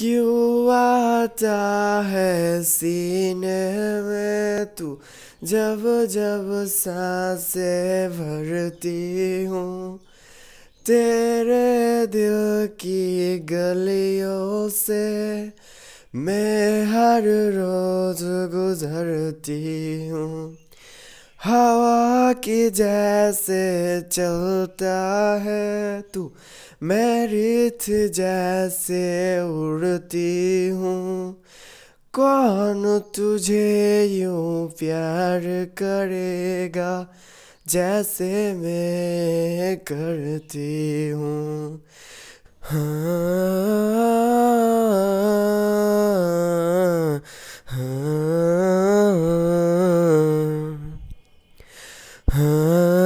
क्यों आता है सीने में तू जब जब सांसें भरती हूँ तेरे दिल की गलियों से मैं हर रोज गुजरती हूँ हवा के जैसे चलता है तू मैं रिथ जैसे उड़ती हूँ कौन तुझे यूँ प्यार करेगा जैसे मैं करती हूँ हाँ, हाँ, हाँ Huh?